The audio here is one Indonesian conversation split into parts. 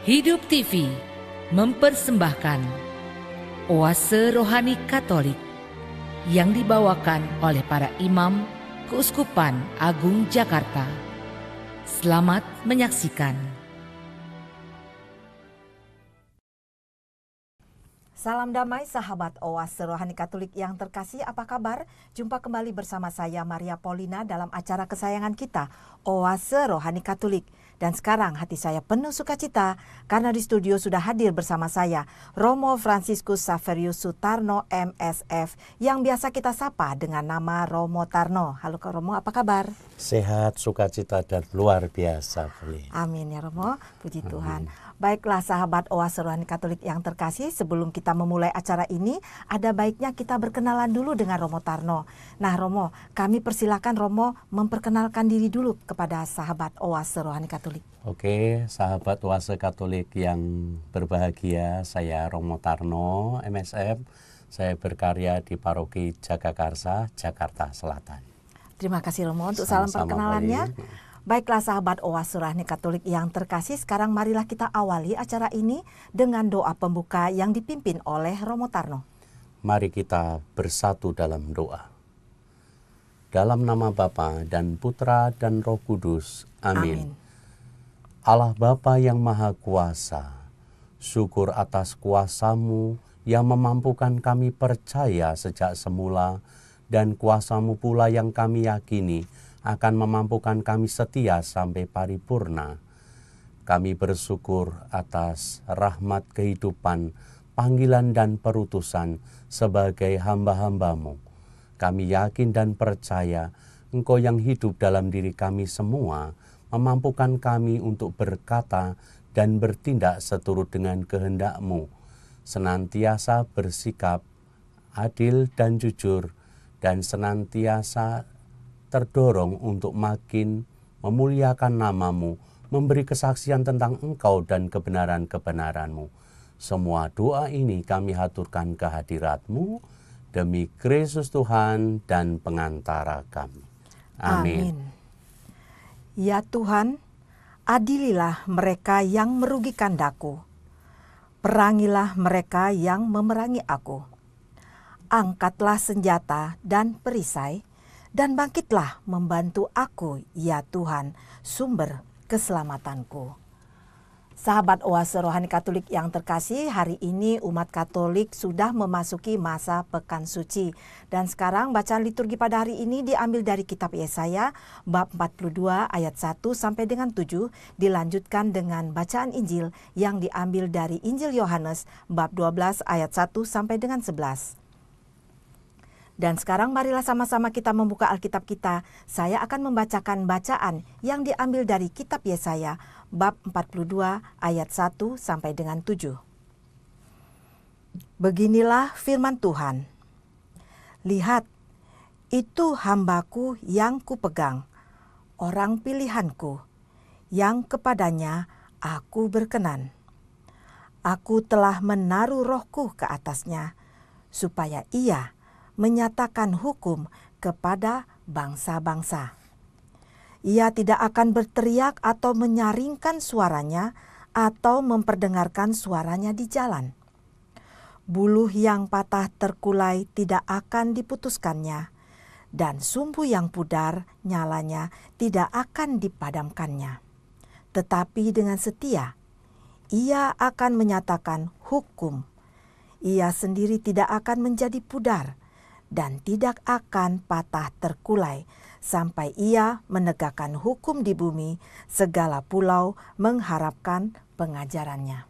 Hidup TV mempersembahkan Oase Rohani Katolik yang dibawakan oleh para imam Keuskupan Agung Jakarta. Selamat menyaksikan. Salam damai sahabat Oase Rohani Katolik yang terkasih, apa kabar? Jumpa kembali bersama saya Maria Polina dalam acara kesayangan kita, Oase Rohani Katolik. Dan sekarang hati saya penuh sukacita karena di studio sudah hadir bersama saya Romo Franciscus Saverius Sutarno MSF yang biasa kita sapa dengan nama Romo Tarno. Halo Kak Romo, apa kabar? Sehat, sukacita dan luar biasa. Amin ya Romo, puji Tuhan. Baiklah sahabat Oa Rohani Katolik yang terkasih, sebelum kita memulai acara ini, ada baiknya kita berkenalan dulu dengan Romo Tarno. Nah Romo, kami persilakan Romo memperkenalkan diri dulu kepada sahabat Oa Rohani Katolik. Oke, sahabat Oase Katolik yang berbahagia, saya Romo Tarno, MSM. Saya berkarya di Paroki Jagakarsa, Jakarta Selatan. Terima kasih Romo untuk Sama-sama salam perkenalannya. Baik. Baiklah sahabat Owa Surahni Katolik yang terkasih, sekarang marilah kita awali acara ini dengan doa pembuka yang dipimpin oleh Romo Tarno. Mari kita bersatu dalam doa. Dalam nama Bapa dan Putra dan Roh Kudus. Amin. Amin. Allah Bapa yang Maha Kuasa, syukur atas kuasamu yang memampukan kami percaya sejak semula dan kuasamu pula yang kami yakini akan memampukan kami setia sampai paripurna. Kami bersyukur atas rahmat kehidupan, panggilan dan perutusan sebagai hamba-hambamu. Kami yakin dan percaya Engkau yang hidup dalam diri kami semua memampukan kami untuk berkata dan bertindak seturut dengan kehendakmu, senantiasa bersikap adil dan jujur, dan senantiasa terdorong untuk makin memuliakan namamu, memberi kesaksian tentang engkau dan kebenaran-kebenaranmu. Semua doa ini kami haturkan kehadiratmu demi Kristus Tuhan dan pengantara kami. Amin. Amin. Ya Tuhan, adililah mereka yang merugikan daku. Perangilah mereka yang memerangi aku. Angkatlah senjata dan perisai, dan bangkitlah membantu aku, ya Tuhan, sumber keselamatanku. Sahabat Oase Rohani Katolik yang terkasih, hari ini umat Katolik sudah memasuki masa pekan suci. Dan sekarang bacaan liturgi pada hari ini diambil dari kitab Yesaya bab 42 ayat 1 sampai dengan 7 dilanjutkan dengan bacaan Injil yang diambil dari Injil Yohanes bab 12 ayat 1 sampai dengan 11. Dan sekarang marilah sama-sama kita membuka Alkitab kita. Saya akan membacakan bacaan yang diambil dari kitab Yesaya bab 42 ayat 1 sampai dengan 7. Beginilah firman Tuhan. Lihat, itu hambaku yang kupegang, orang pilihanku, yang kepadanya aku berkenan. Aku telah menaruh rohku ke atasnya, supaya ia menyatakan hukum kepada bangsa-bangsa. Ia tidak akan berteriak atau menyaringkan suaranya atau memperdengarkan suaranya di jalan. Buluh yang patah terkulai tidak akan diputuskannya, dan sumbu yang pudar nyalanya tidak akan dipadamkannya. Tetapi dengan setia, ia akan menyatakan hukum. Ia sendiri tidak akan menjadi pudar, dan tidak akan patah terkulai sampai ia menegakkan hukum di bumi, segala pulau mengharapkan pengajarannya.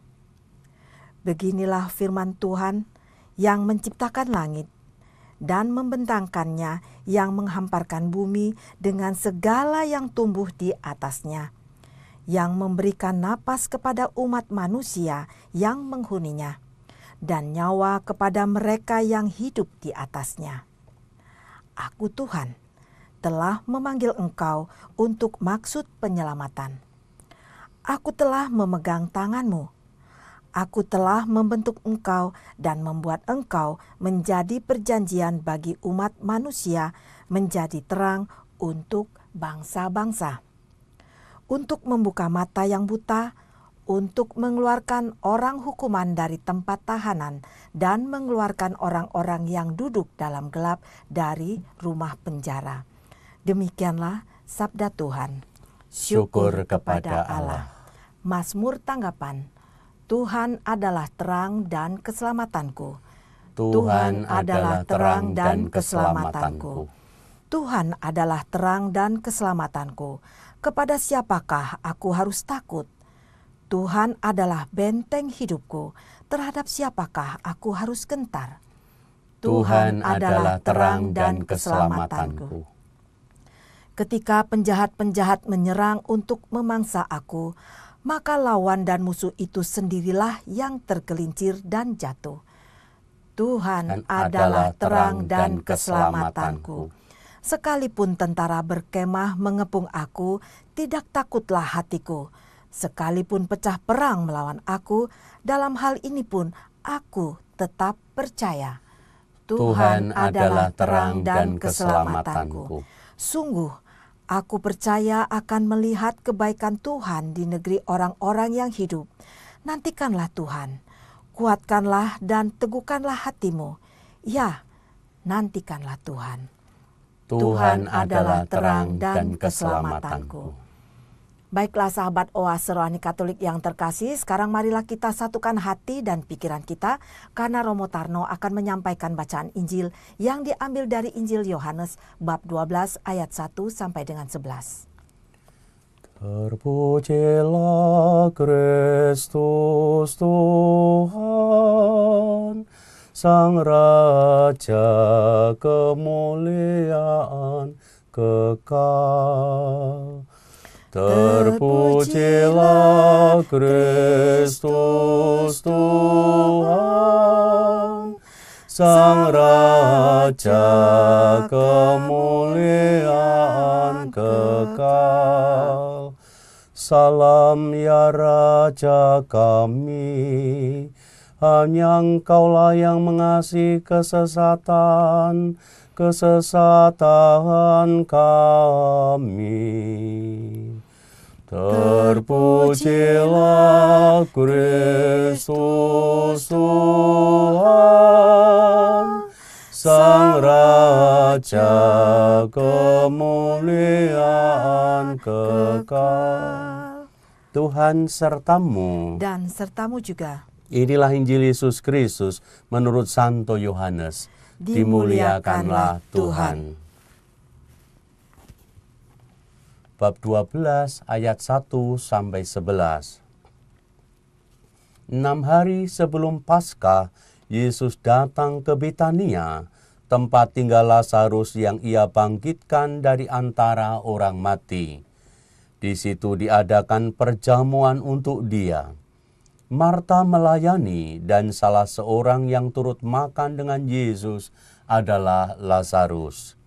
Beginilah firman Tuhan yang menciptakan langit dan membentangkannya yang menghamparkan bumi dengan segala yang tumbuh di atasnya, yang memberikan napas kepada umat manusia yang menghuninya dan nyawa kepada mereka yang hidup di atasnya. Aku Tuhan telah memanggil engkau untuk maksud penyelamatan. Aku telah memegang tanganmu. Aku telah membentuk engkau dan membuat engkau menjadi perjanjian bagi umat manusia, menjadi terang untuk bangsa-bangsa. Untuk membuka mata yang buta, untuk mengeluarkan orang hukuman dari tempat tahanan dan mengeluarkan orang-orang yang duduk dalam gelap dari rumah penjara. Demikianlah sabda Tuhan. Syukur kepada Allah. Mazmur tanggapan. Tuhan adalah terang dan keselamatanku. Tuhan adalah terang dan keselamatanku. Tuhan adalah terang dan keselamatanku. Kepada siapakah aku harus takut? Tuhan adalah benteng hidupku, terhadap siapakah aku harus gentar? Tuhan adalah terang dan keselamatanku. Ketika penjahat-penjahat menyerang untuk memangsa aku, maka lawan dan musuh itu sendirilah yang tergelincir dan jatuh. Tuhan adalah terang dan keselamatanku. Sekalipun tentara berkemah mengepung aku, tidak takutlah hatiku Sekalipun pecah perang melawan aku, dalam hal ini pun aku tetap percaya. Tuhan, Tuhan adalah terang dan keselamatanku. Sungguh, aku percaya akan melihat kebaikan Tuhan di negeri orang-orang yang hidup. Nantikanlah Tuhan, kuatkanlah dan teguhkanlah hatimu. Ya, nantikanlah Tuhan. Tuhan adalah terang dan keselamatanku. Baiklah sahabat Oas Rohani Katolik yang terkasih, sekarang marilah kita satukan hati dan pikiran kita karena Romo Tarno akan menyampaikan bacaan Injil yang diambil dari Injil Yohanes bab 12 ayat 1 sampai dengan 11. Terpujilah Kristus Tuhan, Sang Raja kemuliaan kekal Terpujilah Kristus Tuhan, Sang Raja kemuliaan kekal. Salam ya Raja kami, hanya engkaulah yang mengasihi kesesatan, kesesatan kami. Terpujilah Kristus Tuhan, Sang Raja kemuliaan kekal. Tuhan sertamu. Dan sertamu juga. Inilah Injil Yesus Kristus menurut Santo Yohanes. Dimuliakanlah Tuhan. Tuhan. bab 12 ayat 1 sampai 11. Enam hari sebelum Paskah, Yesus datang ke Betania, tempat tinggal Lazarus yang ia bangkitkan dari antara orang mati. Di situ diadakan perjamuan untuk dia. Marta melayani dan salah seorang yang turut makan dengan Yesus adalah Lazarus.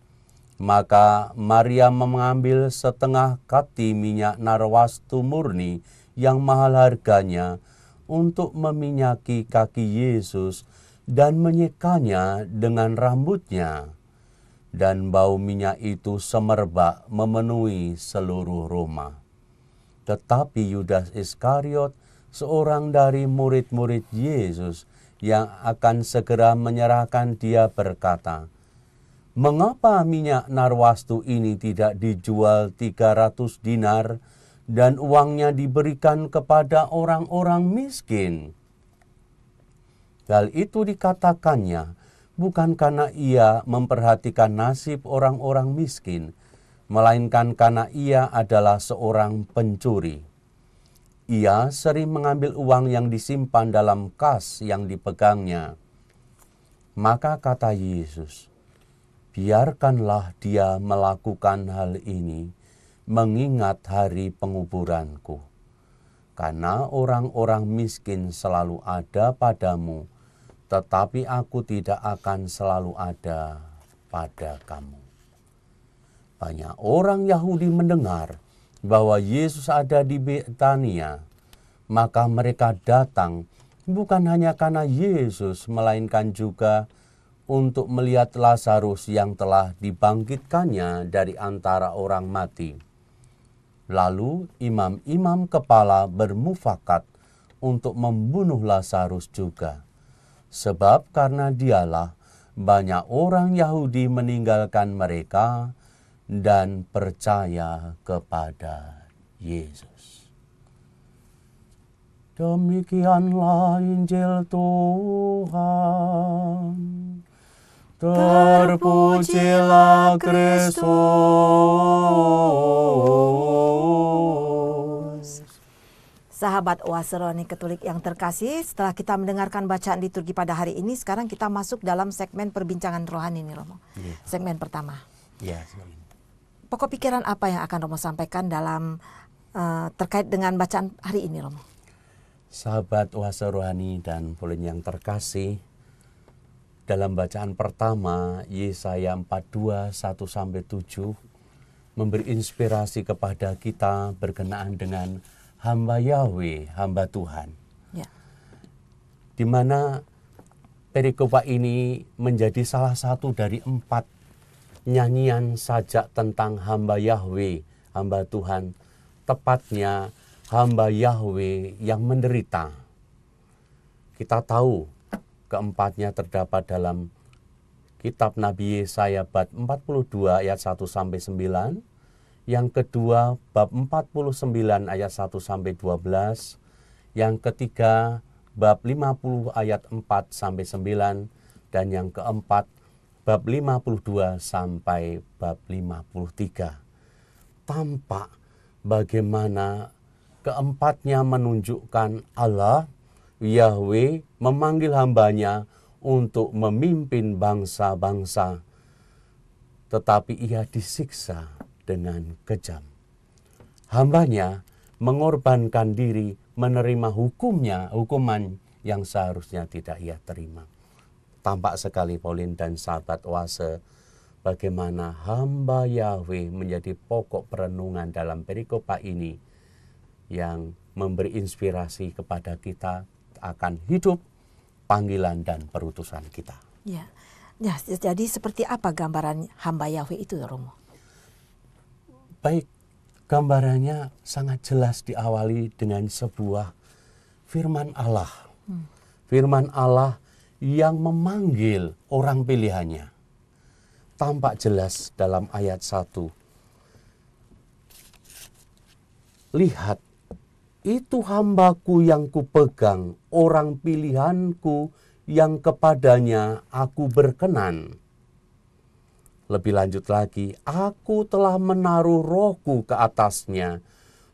Maka Maria mengambil setengah kati minyak narwastu murni yang mahal harganya untuk meminyaki kaki Yesus dan menyekanya dengan rambutnya. Dan bau minyak itu semerbak memenuhi seluruh rumah. Tetapi Yudas Iskariot, seorang dari murid-murid Yesus yang akan segera menyerahkan dia berkata, mengapa minyak narwastu ini tidak dijual 300 dinar dan uangnya diberikan kepada orang-orang miskin? Hal itu dikatakannya bukan karena ia memperhatikan nasib orang-orang miskin, melainkan karena ia adalah seorang pencuri. Ia sering mengambil uang yang disimpan dalam kas yang dipegangnya. Maka kata Yesus, biarkanlah dia melakukan hal ini, mengingat hari penguburanku. Karena orang-orang miskin selalu ada padamu, tetapi aku tidak akan selalu ada pada kamu. Banyak orang Yahudi mendengar bahwa Yesus ada di Betania, maka mereka datang bukan hanya karena Yesus, melainkan juga karena untuk melihat Lazarus yang telah dibangkitkannya dari antara orang mati. Lalu imam-imam kepala bermufakat untuk membunuh Lazarus juga. Sebab karena dialah banyak orang Yahudi meninggalkan mereka dan percaya kepada Yesus. Demikianlah Injil Tuhan. Terpujilah Kristus. Sahabat Waseroni Ketulik yang terkasih, setelah kita mendengarkan bacaan liturgi pada hari ini, sekarang kita masuk dalam segmen perbincangan rohani ini, Romo. Ya. Segmen pertama. Ya. Pokok pikiran apa yang akan Romo sampaikan dalam uh, terkait dengan bacaan hari ini Romo? Sahabat Waseroni dan Polin yang terkasih, dalam bacaan pertama Yesaya 42 1 sampai 7 memberi inspirasi kepada kita berkenaan dengan hamba Yahweh, hamba Tuhan. Ya. Di mana perikopa ini menjadi salah satu dari empat nyanyian sajak tentang hamba Yahweh, hamba Tuhan, tepatnya hamba Yahweh yang menderita. Kita tahu keempatnya terdapat dalam kitab Nabi Yesaya bab 42 ayat 1 sampai 9, yang kedua bab 49 ayat 1 sampai 12, yang ketiga bab 50 ayat 4 sampai 9 dan yang keempat bab 52 sampai bab 53. Tampak bagaimana keempatnya menunjukkan Allah Yahweh memanggil hambanya untuk memimpin bangsa-bangsa, tetapi ia disiksa dengan kejam. Hambanya mengorbankan diri menerima hukumnya, hukuman yang seharusnya tidak ia terima. Tampak sekali Paulin dan sahabat Wase bagaimana hamba Yahweh menjadi pokok perenungan dalam perikopa ini yang memberi inspirasi kepada kita akan hidup panggilan dan perutusan kita. Ya. ya, jadi seperti apa gambaran hamba Yahweh itu, Romo? Baik, gambarannya sangat jelas diawali dengan sebuah firman Allah. Hmm. Firman Allah yang memanggil orang pilihannya. Tampak jelas dalam ayat 1. Lihat itu hambaku yang kupegang, orang pilihanku yang kepadanya aku berkenan. Lebih lanjut lagi, aku telah menaruh rohku ke atasnya,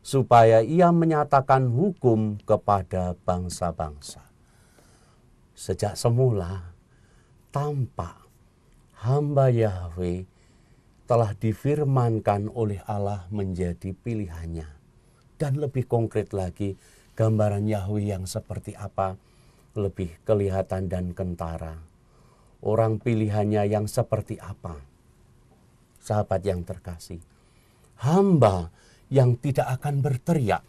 supaya ia menyatakan hukum kepada bangsa-bangsa. Sejak semula, tampak hamba Yahweh telah difirmankan oleh Allah menjadi pilihannya dan lebih konkret lagi gambaran Yahweh yang seperti apa lebih kelihatan dan kentara. Orang pilihannya yang seperti apa? Sahabat yang terkasih. Hamba yang tidak akan berteriak.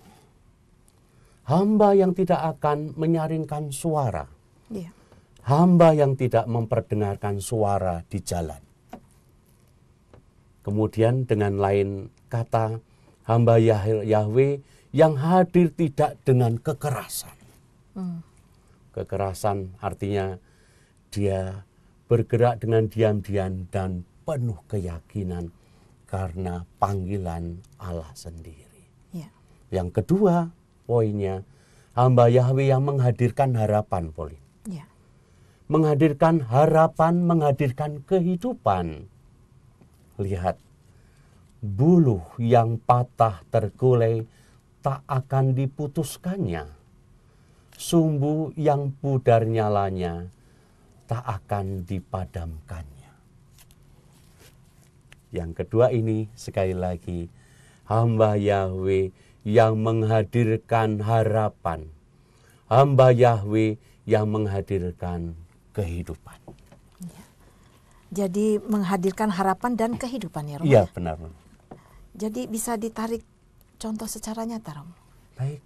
Hamba yang tidak akan menyaringkan suara. Iya. Hamba yang tidak memperdengarkan suara di jalan. Kemudian dengan lain kata, hamba Yahweh yang hadir tidak dengan kekerasan. Hmm. Kekerasan artinya dia bergerak dengan diam-diam dan penuh keyakinan karena panggilan Allah sendiri. Ya. Yang kedua poinnya hamba Yahweh yang menghadirkan harapan Polin. Ya. Menghadirkan harapan, menghadirkan kehidupan. Lihat buluh yang patah terkulai tak akan diputuskannya. Sumbu yang pudar nyalanya tak akan dipadamkannya. Yang kedua ini sekali lagi hamba Yahweh yang menghadirkan harapan. Hamba Yahweh yang menghadirkan kehidupan. Ya. Jadi menghadirkan harapan dan kehidupan ya Iya ya? benar. Jadi bisa ditarik contoh secara nyata, Rom. Baik.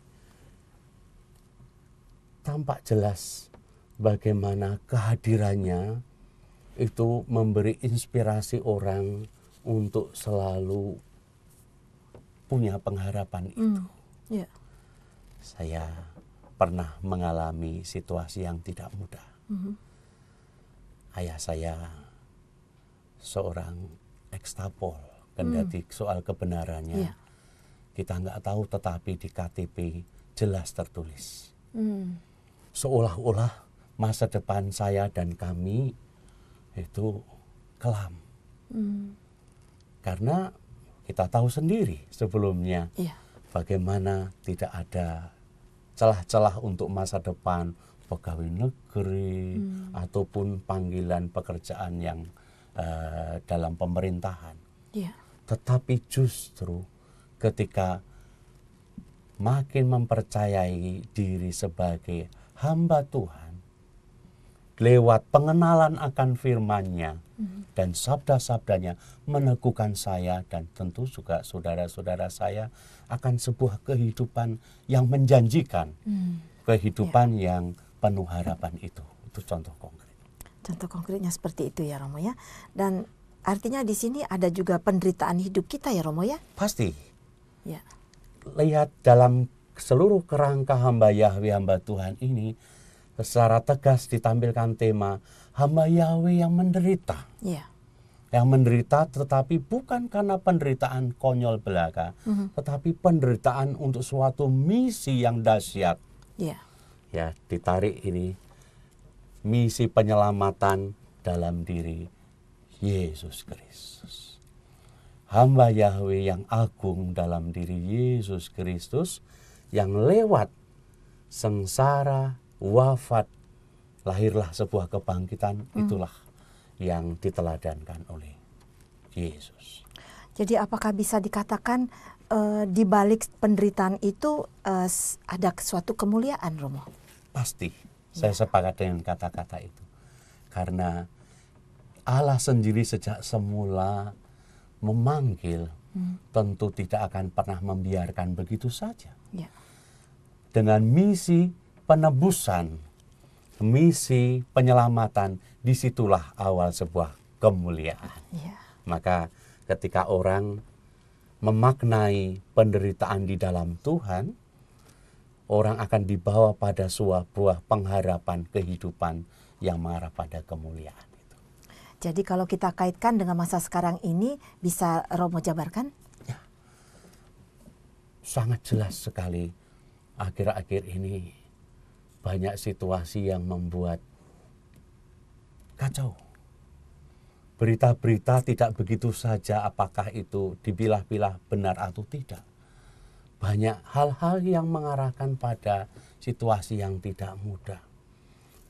Tampak jelas bagaimana kehadirannya itu memberi inspirasi orang untuk selalu punya pengharapan mm. itu. Hmm, yeah. Saya pernah mengalami situasi yang tidak mudah. Mm-hmm. Ayah saya seorang ekstapol kendati hmm. soal kebenarannya. Yeah. Kita nggak tahu tetapi di KTP jelas tertulis. Hmm. Seolah-olah masa depan saya dan kami itu kelam. Hmm. Karena kita tahu sendiri sebelumnya yeah. bagaimana tidak ada celah-celah untuk masa depan pegawai negeri hmm. ataupun panggilan pekerjaan yang uh, dalam pemerintahan. Yeah. Tetapi justru ketika makin mempercayai diri sebagai hamba Tuhan lewat pengenalan akan firman-Nya mhm. dan sabda-sabdanya meneguhkan saya dan tentu juga saudara-saudara saya akan sebuah kehidupan yang menjanjikan hmm. kehidupan yeah. yang penuh harapan itu itu contoh konkret contoh konkretnya seperti itu ya Romo ya dan Artinya di sini ada juga penderitaan hidup kita ya Romo ya? Pasti. Ya. Lihat dalam seluruh kerangka hamba Yahweh hamba Tuhan ini secara tegas ditampilkan tema hamba Yahweh yang menderita. Ya. Yang menderita tetapi bukan karena penderitaan konyol belaka, mm -hmm. tetapi penderitaan untuk suatu misi yang dahsyat. Ya. Ya, ditarik ini misi penyelamatan dalam diri Yesus Kristus. Hamba Yahweh yang agung dalam diri Yesus Kristus yang lewat sengsara, wafat, lahirlah sebuah kebangkitan hmm. itulah yang diteladankan oleh Yesus. Jadi apakah bisa dikatakan e, di balik penderitaan itu e, ada suatu kemuliaan, Romo? Pasti. Saya ya. sepakat dengan kata-kata itu. Karena Allah sendiri sejak semula memanggil, hmm. tentu tidak akan pernah membiarkan begitu saja. Ya. Dengan misi penebusan, misi penyelamatan, disitulah awal sebuah kemuliaan. Ya. Maka ketika orang memaknai penderitaan di dalam Tuhan, orang akan dibawa pada sebuah pengharapan kehidupan yang mengarah pada kemuliaan. Jadi kalau kita kaitkan dengan masa sekarang ini, bisa Romo jabarkan? Ya. Sangat jelas sekali akhir-akhir ini banyak situasi yang membuat kacau. Berita-berita tidak begitu saja apakah itu dipilah-pilah benar atau tidak. Banyak hal-hal yang mengarahkan pada situasi yang tidak mudah.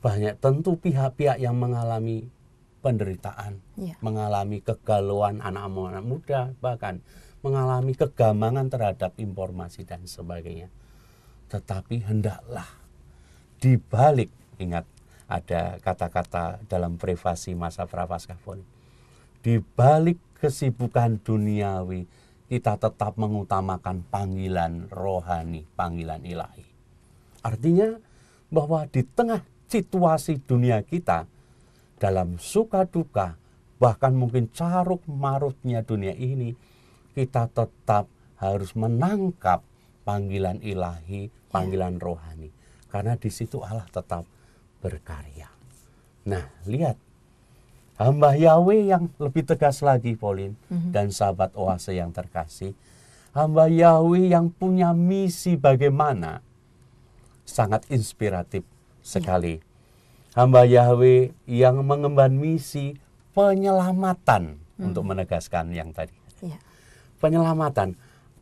Banyak tentu pihak-pihak yang mengalami penderitaan, yeah. mengalami kegalauan anak-anak muda, bahkan mengalami kegamangan terhadap informasi dan sebagainya. Tetapi hendaklah dibalik, ingat ada kata-kata dalam privasi masa prapaskah dibalik kesibukan duniawi kita tetap mengutamakan panggilan rohani, panggilan ilahi. Artinya bahwa di tengah situasi dunia kita, dalam suka duka, bahkan mungkin caruk marutnya dunia ini, kita tetap harus menangkap panggilan ilahi, ya. panggilan ya. rohani. Karena di situ Allah tetap berkarya. Nah, lihat hamba Yahweh yang lebih tegas lagi, Pauline, mm-hmm. dan sahabat oase yang terkasih. Hamba Yahweh yang punya misi bagaimana sangat inspiratif ya. sekali hamba Yahweh yang mengemban misi penyelamatan hmm. untuk menegaskan yang tadi. Ya. Penyelamatan.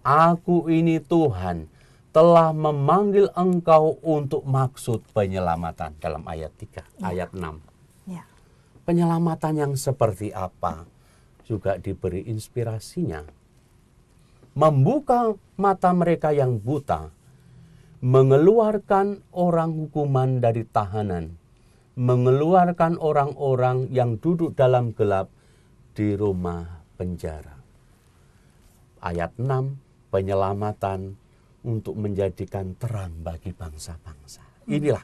Aku ini Tuhan telah memanggil engkau untuk maksud penyelamatan dalam ayat 3, ya. ayat 6. Ya. Penyelamatan yang seperti apa juga diberi inspirasinya. Membuka mata mereka yang buta, mengeluarkan orang hukuman dari tahanan mengeluarkan orang-orang yang duduk dalam gelap di rumah penjara. Ayat 6, penyelamatan untuk menjadikan terang bagi bangsa-bangsa. Inilah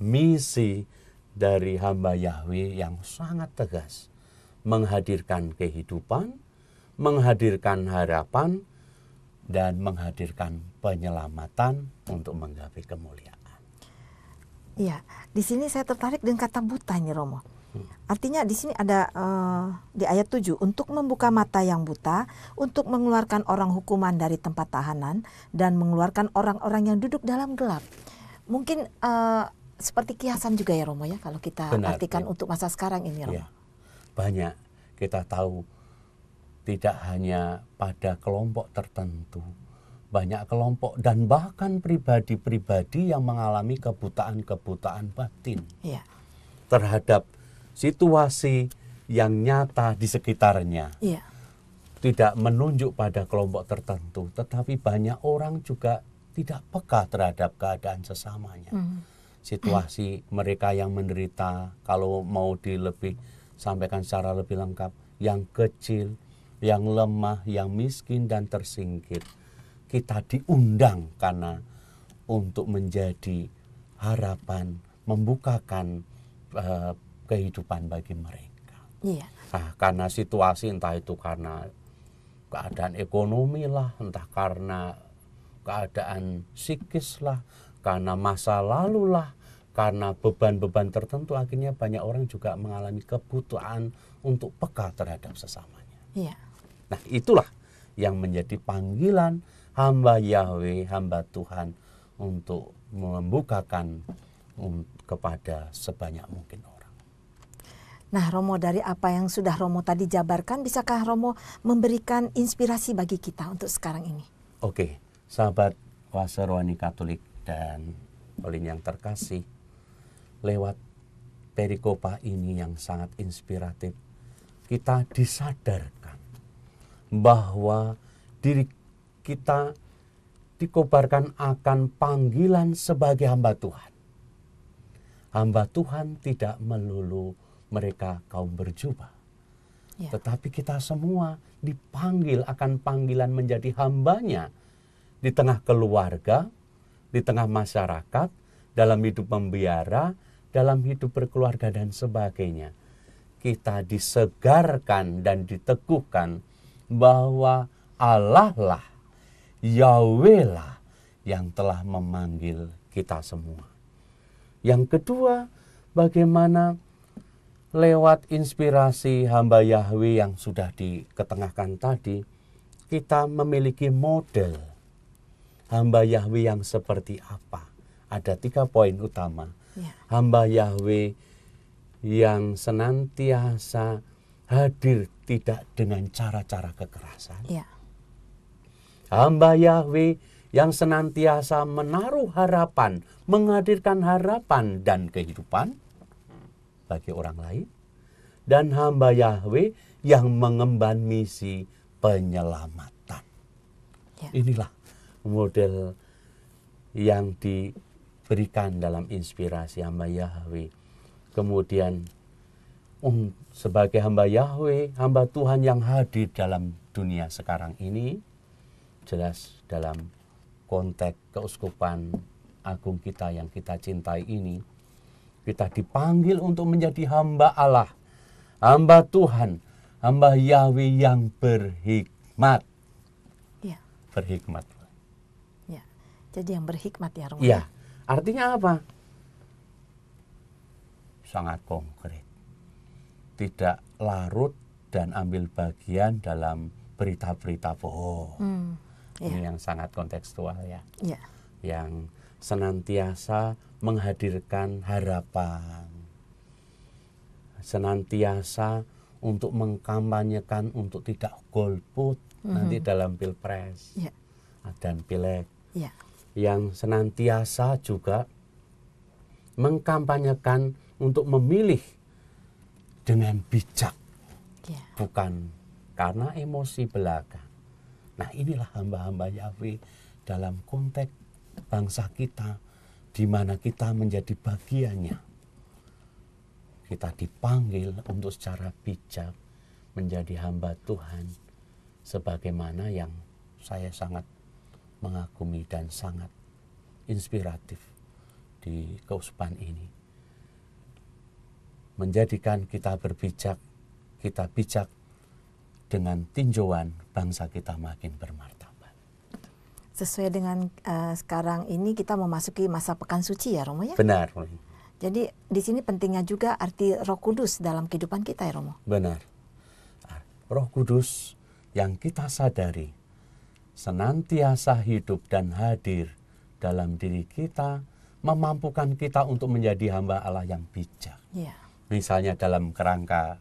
misi dari hamba Yahweh yang sangat tegas. Menghadirkan kehidupan, menghadirkan harapan, dan menghadirkan penyelamatan untuk menggapai kemuliaan. Iya, di sini saya tertarik dengan kata buta nih Romo. Hmm. Artinya di sini ada uh, di ayat 7 untuk membuka mata yang buta, untuk mengeluarkan orang hukuman dari tempat tahanan dan mengeluarkan orang-orang yang duduk dalam gelap. Mungkin uh, seperti kiasan juga ya Romo ya kalau kita Benar, artikan ya. untuk masa sekarang ini Romo. Ya. Banyak kita tahu tidak hanya pada kelompok tertentu, banyak kelompok dan bahkan pribadi-pribadi yang mengalami kebutaan-kebutaan batin ya. terhadap situasi yang nyata di sekitarnya. Ya. Tidak menunjuk pada kelompok tertentu, tetapi banyak orang juga tidak peka terhadap keadaan sesamanya. Hmm. Situasi hmm. mereka yang menderita, kalau mau di lebih sampaikan secara lebih lengkap, yang kecil, yang lemah, yang miskin dan tersingkir kita diundang karena untuk menjadi harapan membukakan uh, kehidupan bagi mereka. Yeah. Nah, karena situasi entah itu karena keadaan ekonomi lah, entah karena keadaan psikis lah, karena masa lalu lah, karena beban-beban tertentu akhirnya banyak orang juga mengalami kebutuhan untuk peka terhadap sesamanya. Yeah. Nah, itulah yang menjadi panggilan hamba Yahweh, hamba Tuhan untuk membukakan um, kepada sebanyak mungkin orang. Nah Romo dari apa yang sudah Romo tadi jabarkan, bisakah Romo memberikan inspirasi bagi kita untuk sekarang ini? Oke, sahabat kuasa rohani Katolik dan Olin yang terkasih, lewat perikopa ini yang sangat inspiratif, kita disadarkan bahwa diri kita dikobarkan akan panggilan sebagai hamba Tuhan. Hamba Tuhan tidak melulu mereka kaum berjubah. Ya. Tetapi kita semua dipanggil akan panggilan menjadi hambanya di tengah keluarga, di tengah masyarakat, dalam hidup membiara, dalam hidup berkeluarga dan sebagainya. Kita disegarkan dan diteguhkan bahwa Allah lah Yahweh lah yang telah memanggil kita semua. Yang kedua, bagaimana lewat inspirasi hamba Yahweh yang sudah diketengahkan tadi, kita memiliki model hamba Yahweh yang seperti apa. Ada tiga poin utama. Ya. Hamba Yahweh yang senantiasa hadir tidak dengan cara-cara kekerasan. Ya Hamba Yahweh yang senantiasa menaruh harapan, menghadirkan harapan dan kehidupan bagi orang lain, dan hamba Yahweh yang mengemban misi penyelamatan. Ya. Inilah model yang diberikan dalam inspirasi hamba Yahweh. Kemudian um, sebagai hamba Yahweh, hamba Tuhan yang hadir dalam dunia sekarang ini, jelas dalam konteks keuskupan agung kita yang kita cintai ini, kita dipanggil untuk menjadi hamba Allah, hamba Tuhan, hamba Yahweh yang berhikmat. Ya. Berhikmat. Ya. Jadi yang berhikmat ya Romo. Ya. ya? Artinya apa? Sangat konkret. Tidak larut dan ambil bagian dalam berita-berita bohong. Hmm yeah. ini yang sangat kontekstual ya yeah. yang senantiasa menghadirkan harapan senantiasa untuk mengkampanyekan untuk tidak golput mm-hmm. nanti dalam pilpres yeah. dan pileg yeah. yang senantiasa juga mengkampanyekan untuk memilih dengan bijak yeah. bukan karena emosi belaka Nah inilah hamba-hamba Yahweh dalam konteks bangsa kita di mana kita menjadi bagiannya. Kita dipanggil untuk secara bijak menjadi hamba Tuhan sebagaimana yang saya sangat mengagumi dan sangat inspiratif di keuskupan ini. Menjadikan kita berbijak, kita bijak dengan tinjauan bangsa kita makin bermartabat. Sesuai dengan uh, sekarang ini kita memasuki masa pekan suci ya Romo ya? Benar. Jadi di sini pentingnya juga arti Roh Kudus dalam kehidupan kita ya Romo. Benar. Ah, Roh Kudus yang kita sadari senantiasa hidup dan hadir dalam diri kita memampukan kita untuk menjadi hamba Allah yang bijak. Yeah. Misalnya dalam kerangka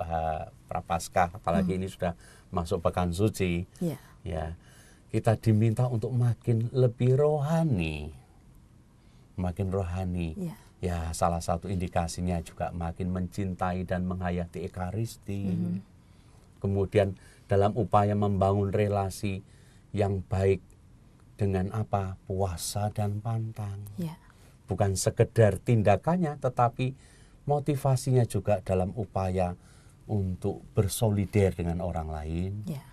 uh, Prapaskah apalagi hmm. ini sudah masuk pekan suci yeah. ya kita diminta untuk makin lebih rohani makin rohani yeah. ya salah satu indikasinya juga makin mencintai dan menghayati Ekaristi mm -hmm. kemudian dalam upaya membangun relasi yang baik dengan apa puasa dan pantang yeah. bukan sekedar tindakannya tetapi motivasinya juga dalam upaya untuk bersolider dengan orang lain. Yeah.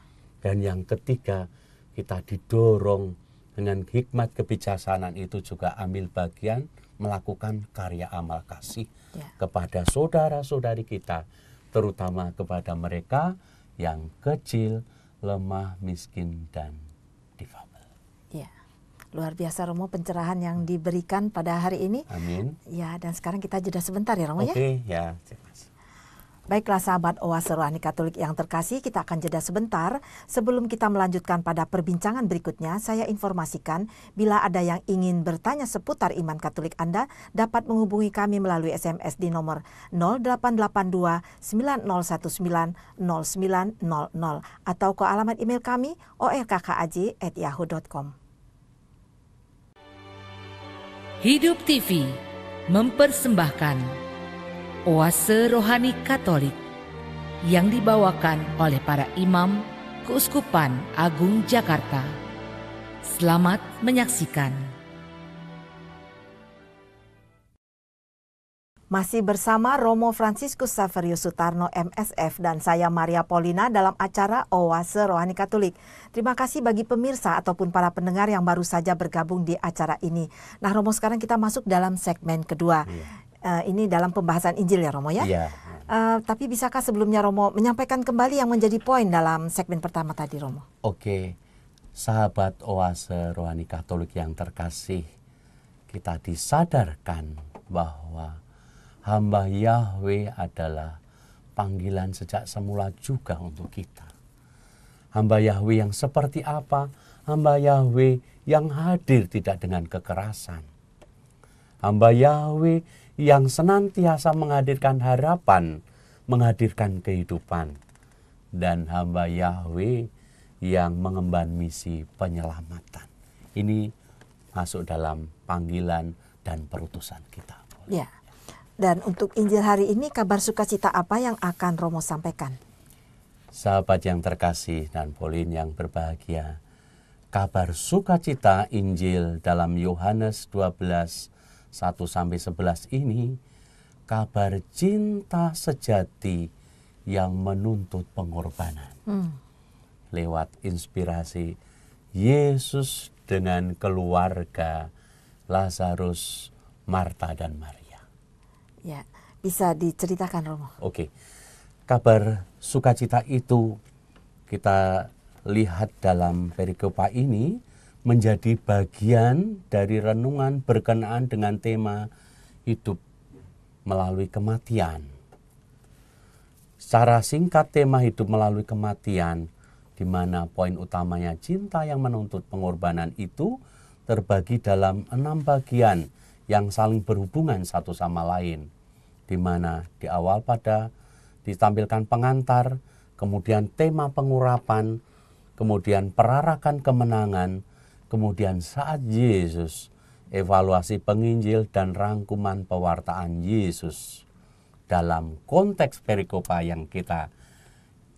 Dan yang ketiga, kita didorong dengan hikmat kebijaksanaan itu juga ambil bagian melakukan karya amal kasih yeah. kepada saudara-saudari kita, terutama kepada mereka yang kecil, lemah, miskin dan difabel. Ya. Luar biasa Romo pencerahan yang diberikan pada hari ini. Amin. Ya, dan sekarang kita jeda sebentar ya Romo okay, ya. Oke, ya. Terima Baiklah sahabat Oa Rohani Katolik yang terkasih, kita akan jeda sebentar. Sebelum kita melanjutkan pada perbincangan berikutnya, saya informasikan bila ada yang ingin bertanya seputar iman Katolik Anda dapat menghubungi kami melalui SMS di nomor 0882 9019 0900 atau ke alamat email kami orkkaj.yahoo.com. Hidup TV mempersembahkan Oase Rohani Katolik yang dibawakan oleh para imam Keuskupan Agung Jakarta. Selamat menyaksikan. Masih bersama Romo Franciscus Saverius Sutarno MSF dan saya Maria Polina dalam acara Oase Rohani Katolik. Terima kasih bagi pemirsa ataupun para pendengar yang baru saja bergabung di acara ini. Nah Romo sekarang kita masuk dalam segmen kedua. Iya uh, ini dalam pembahasan Injil ya Romo ya. Iya. Uh, tapi bisakah sebelumnya Romo menyampaikan kembali yang menjadi poin dalam segmen pertama tadi Romo? Oke, sahabat oase rohani Katolik yang terkasih, kita disadarkan bahwa hamba Yahweh adalah panggilan sejak semula juga untuk kita. Hamba Yahweh yang seperti apa? Hamba Yahweh yang hadir tidak dengan kekerasan. Hamba Yahweh yang senantiasa menghadirkan harapan, menghadirkan kehidupan. Dan hamba Yahweh yang mengemban misi penyelamatan. Ini masuk dalam panggilan dan perutusan kita. Ya. Dan untuk Injil hari ini kabar sukacita apa yang akan Romo sampaikan? Sahabat yang terkasih dan Polin yang berbahagia, kabar sukacita Injil dalam Yohanes 12 1 sampai 11 ini kabar cinta sejati yang menuntut pengorbanan. Hmm. Lewat inspirasi Yesus dengan keluarga Lazarus, Marta dan Maria. Ya, bisa diceritakan Romo. Oke. Kabar sukacita itu kita lihat dalam perikopa ini menjadi bagian dari renungan berkenaan dengan tema hidup melalui kematian. Secara singkat tema hidup melalui kematian di mana poin utamanya cinta yang menuntut pengorbanan itu terbagi dalam enam bagian yang saling berhubungan satu sama lain. Di mana di awal pada ditampilkan pengantar, kemudian tema pengurapan, kemudian perarakan kemenangan, Kemudian saat Yesus evaluasi penginjil dan rangkuman pewartaan Yesus dalam konteks perikopa yang kita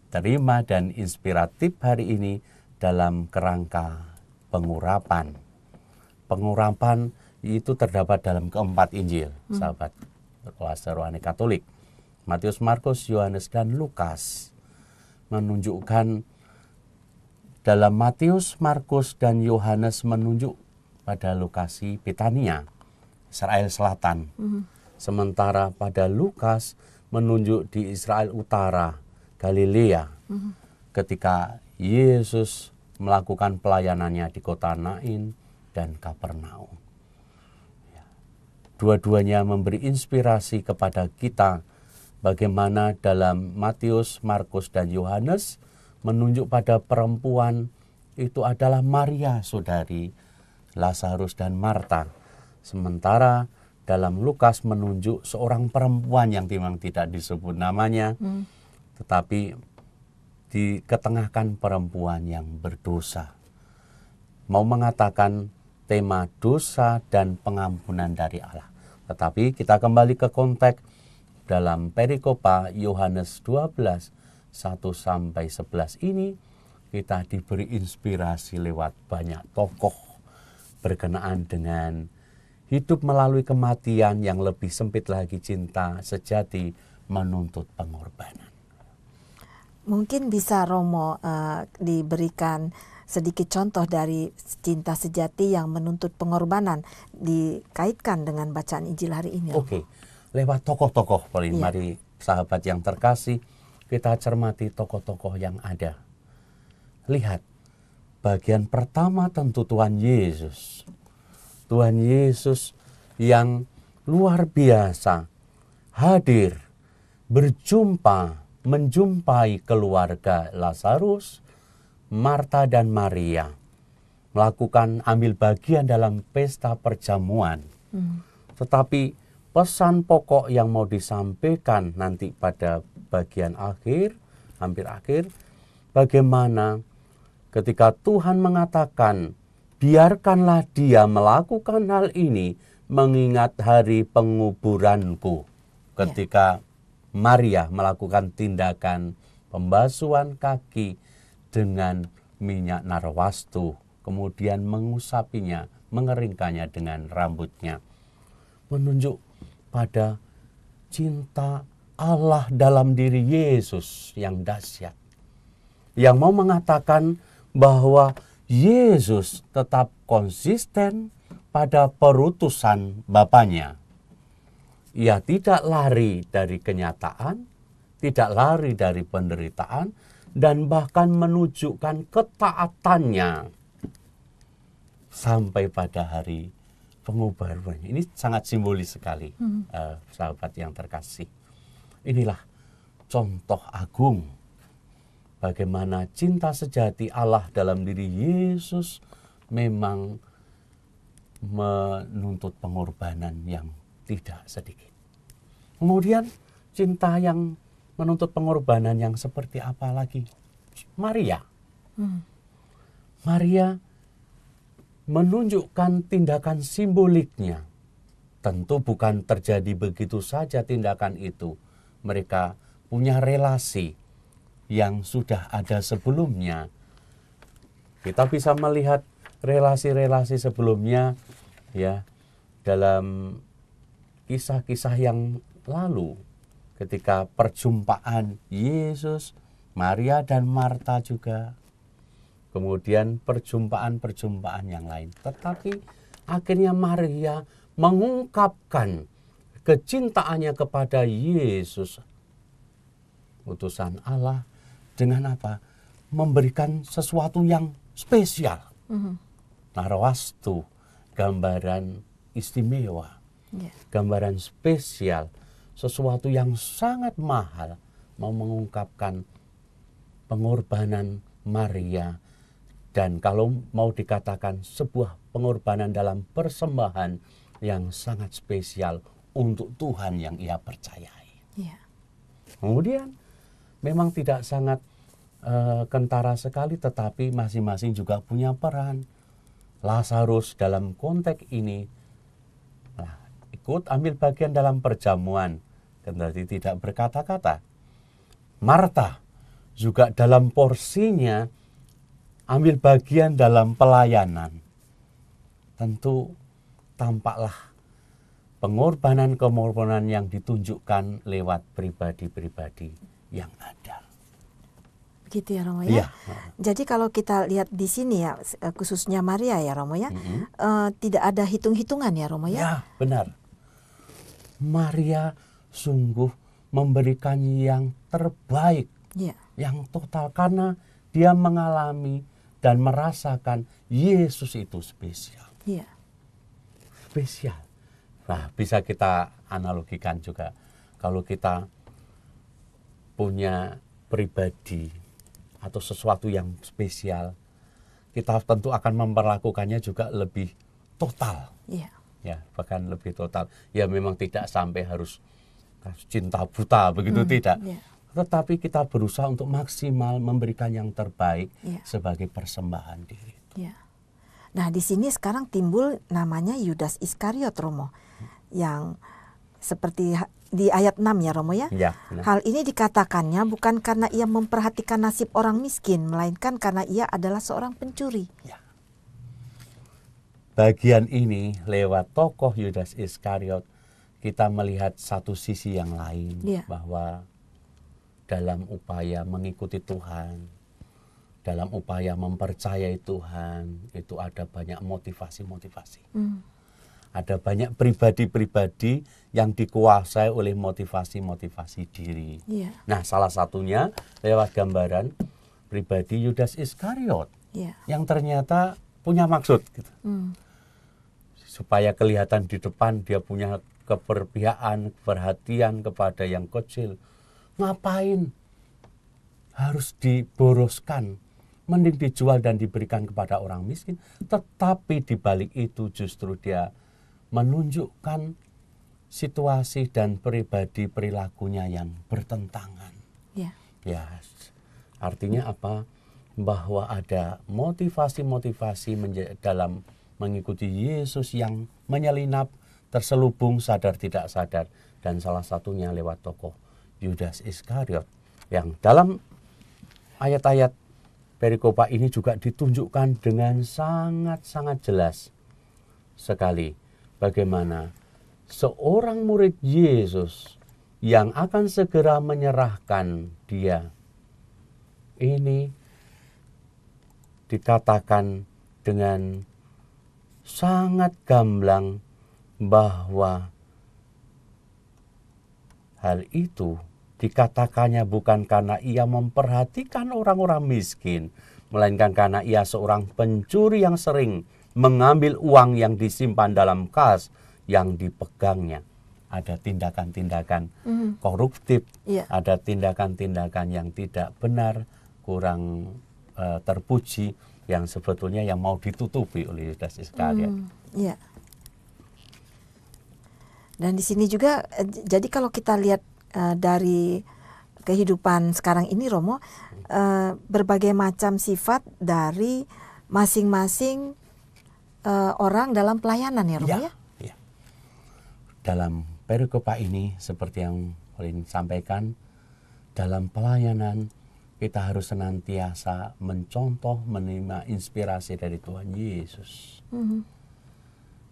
terima dan inspiratif hari ini dalam kerangka pengurapan. Pengurapan itu terdapat dalam keempat Injil, hmm. sahabat kuasa rohani Katolik. Matius, Markus, Yohanes, dan Lukas menunjukkan dalam Matius, Markus, dan Yohanes menunjuk pada lokasi Betania, Israel Selatan. Mm-hmm. Sementara pada Lukas menunjuk di Israel Utara, Galilea. Mm-hmm. Ketika Yesus melakukan pelayanannya di kota Nain dan Kapernaum. Ya. Dua-duanya memberi inspirasi kepada kita bagaimana dalam Matius, Markus, dan Yohanes menunjuk pada perempuan itu adalah Maria, saudari Lazarus dan Marta. Sementara dalam Lukas menunjuk seorang perempuan yang memang tidak disebut namanya, hmm. tetapi diketengahkan perempuan yang berdosa. Mau mengatakan tema dosa dan pengampunan dari Allah. Tetapi kita kembali ke konteks dalam perikopa Yohanes 12 1 sampai 11 ini kita diberi inspirasi lewat banyak tokoh berkenaan dengan hidup melalui kematian yang lebih sempit lagi cinta sejati menuntut pengorbanan. Mungkin bisa Romo uh, diberikan sedikit contoh dari cinta sejati yang menuntut pengorbanan dikaitkan dengan bacaan Injil hari ini. Oke, okay. lewat tokoh-tokoh, yeah. Iya. mari sahabat yang terkasih kita cermati tokoh-tokoh yang ada. Lihat, bagian pertama tentu Tuhan Yesus. Tuhan Yesus yang luar biasa hadir berjumpa menjumpai keluarga Lazarus, Marta dan Maria melakukan ambil bagian dalam pesta perjamuan. Hmm. Tetapi pesan pokok yang mau disampaikan nanti pada bagian akhir, hampir akhir, bagaimana ketika Tuhan mengatakan, biarkanlah dia melakukan hal ini mengingat hari penguburanku. Ketika ya. Maria melakukan tindakan pembasuhan kaki dengan minyak narwastu, kemudian mengusapinya, mengeringkannya dengan rambutnya. Menunjuk pada cinta Allah dalam diri Yesus yang dahsyat. Yang mau mengatakan bahwa Yesus tetap konsisten pada perutusan Bapaknya. Ia tidak lari dari kenyataan, tidak lari dari penderitaan, dan bahkan menunjukkan ketaatannya sampai pada hari pengubahan. Ini sangat simbolis sekali, hmm. uh, sahabat yang terkasih. Inilah contoh agung bagaimana cinta sejati Allah dalam diri Yesus memang menuntut pengorbanan yang tidak sedikit. Kemudian cinta yang menuntut pengorbanan yang seperti apa lagi? Maria. Hmm. Maria menunjukkan tindakan simboliknya. Tentu bukan terjadi begitu saja tindakan itu, mereka punya relasi yang sudah ada sebelumnya. Kita bisa melihat relasi-relasi sebelumnya ya dalam kisah-kisah yang lalu ketika perjumpaan Yesus, Maria dan Marta juga. Kemudian perjumpaan-perjumpaan yang lain. Tetapi akhirnya Maria mengungkapkan kecintaannya kepada Yesus utusan Allah dengan apa? Memberikan sesuatu yang spesial. Mm-hmm. Narwastu, gambaran istimewa, yeah. gambaran spesial, sesuatu yang sangat mahal mau mengungkapkan pengorbanan Maria dan kalau mau dikatakan sebuah pengorbanan dalam persembahan yang sangat spesial untuk Tuhan yang ia percayai. Yeah. Kemudian memang tidak sangat uh, kentara sekali, tetapi masing-masing juga punya peran. Lazarus dalam konteks ini nah, ikut ambil bagian dalam perjamuan, kendati tidak berkata-kata. Marta juga dalam porsinya ambil bagian dalam pelayanan. Tentu tampaklah pengorbanan-pengorbanan yang ditunjukkan lewat pribadi-pribadi yang ada. Begitu ya Romo ya. ya. Jadi kalau kita lihat di sini ya eh, khususnya Maria ya Romo ya, mm -hmm. uh, tidak ada hitung-hitungan ya Romo ya. Ya benar. Maria sungguh memberikan yang terbaik, ya. yang total karena dia mengalami dan merasakan Yesus itu spesial. Ya. Spesial. Nah, bisa kita analogikan juga kalau kita punya pribadi atau sesuatu yang spesial, kita tentu akan memperlakukannya juga lebih total. Yeah. Ya, bahkan lebih total. Ya memang tidak sampai harus cinta buta begitu mm, tidak. Yeah. Tetapi kita berusaha untuk maksimal memberikan yang terbaik yeah. sebagai persembahan diri. Yeah. Nah, di sini sekarang timbul namanya Yudas Iskariot Romo yang seperti di ayat 6 ya Romo ya. ya Hal ini dikatakannya bukan karena ia memperhatikan nasib orang miskin, melainkan karena ia adalah seorang pencuri. Ya. Bagian ini lewat tokoh Yudas Iskariot kita melihat satu sisi yang lain ya. bahwa dalam upaya mengikuti Tuhan dalam upaya mempercayai Tuhan itu ada banyak motivasi-motivasi. Hmm. Ada banyak pribadi-pribadi yang dikuasai oleh motivasi-motivasi diri. Yeah. Nah, salah satunya lewat gambaran pribadi Yudas Iskariot yeah. yang ternyata punya maksud gitu. mm. Supaya kelihatan di depan dia punya keperpihakan, perhatian kepada yang kecil. Ngapain harus diboroskan? mending dijual dan diberikan kepada orang miskin. Tetapi di balik itu justru dia menunjukkan situasi dan pribadi perilakunya yang bertentangan. Ya. ya artinya apa? Bahwa ada motivasi-motivasi dalam mengikuti Yesus yang menyelinap, terselubung sadar tidak sadar dan salah satunya lewat tokoh Yudas Iskariot yang dalam ayat-ayat perikopa ini juga ditunjukkan dengan sangat-sangat jelas sekali bagaimana seorang murid Yesus yang akan segera menyerahkan dia ini dikatakan dengan sangat gamblang bahwa hal itu dikatakannya bukan karena ia memperhatikan orang-orang miskin, melainkan karena ia seorang pencuri yang sering mengambil uang yang disimpan dalam kas yang dipegangnya. Ada tindakan-tindakan mm. koruptif, yeah. ada tindakan-tindakan yang tidak benar, kurang uh, terpuji, yang sebetulnya yang mau ditutupi oleh Yudas Iskariot. Mm. Yeah. Dan di sini juga, e, jadi kalau kita lihat Eh, dari kehidupan sekarang ini Romo uh, berbagai macam sifat dari masing-masing uh, orang dalam pelayanan ya Romo iya, ya. ya? ya. Dalam perikopa ini seperti yang Olin sampaikan dalam pelayanan kita harus senantiasa mencontoh menerima inspirasi dari Tuhan Yesus. Mm -hmm.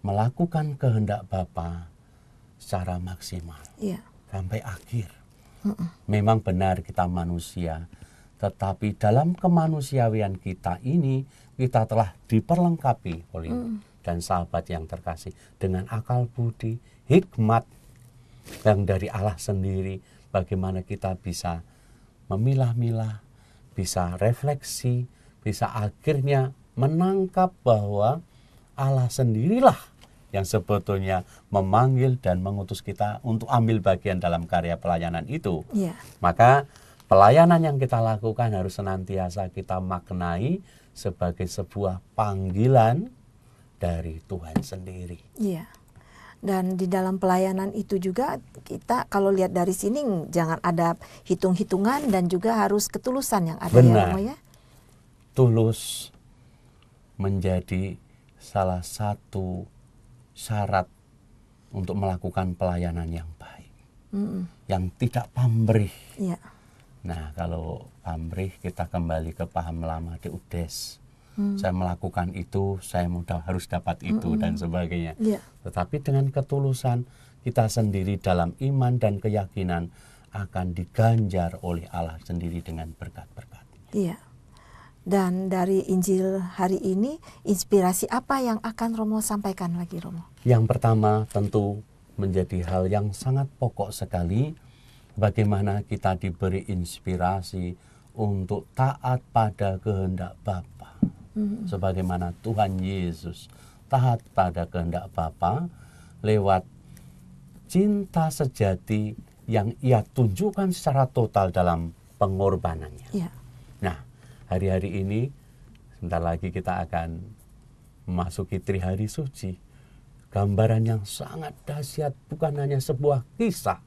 Melakukan kehendak Bapa secara maksimal. Yeah sampai akhir. Memang benar kita manusia, tetapi dalam kemanusiaan kita ini kita telah diperlengkapi oleh mm. dan sahabat yang terkasih dengan akal budi, hikmat yang dari Allah sendiri bagaimana kita bisa memilah-milah, bisa refleksi, bisa akhirnya menangkap bahwa Allah sendirilah yang sebetulnya memanggil dan mengutus kita untuk ambil bagian dalam karya pelayanan itu. Yeah. Maka pelayanan yang kita lakukan harus senantiasa kita maknai sebagai sebuah panggilan dari Tuhan sendiri. Iya. dan di dalam pelayanan itu juga kita kalau lihat dari sini jangan ada hitung-hitungan dan juga harus ketulusan yang ada ya, Benar. ya ya. Tulus menjadi salah satu syarat untuk melakukan pelayanan yang baik, mm yang tidak pamrih. Yeah. Nah, kalau pamrih kita kembali ke paham lama di Udes. Hmm. Saya melakukan itu, saya mudah harus dapat itu mm dan sebagainya. Yeah. Tetapi dengan ketulusan kita sendiri dalam iman dan keyakinan akan diganjar oleh Allah sendiri dengan berkat-berkat. Yeah. Dan dari Injil hari ini, inspirasi apa yang akan Romo sampaikan lagi Romo? Yang pertama tentu menjadi hal yang sangat pokok sekali bagaimana kita diberi inspirasi untuk taat pada kehendak Bapa. Hmm. Sebagaimana Tuhan Yesus taat pada kehendak Bapa lewat cinta sejati yang ia tunjukkan secara total dalam pengorbanannya. Yeah hari-hari ini sebentar lagi kita akan memasuki trihari suci. Gambaran yang sangat dahsyat bukan hanya sebuah kisah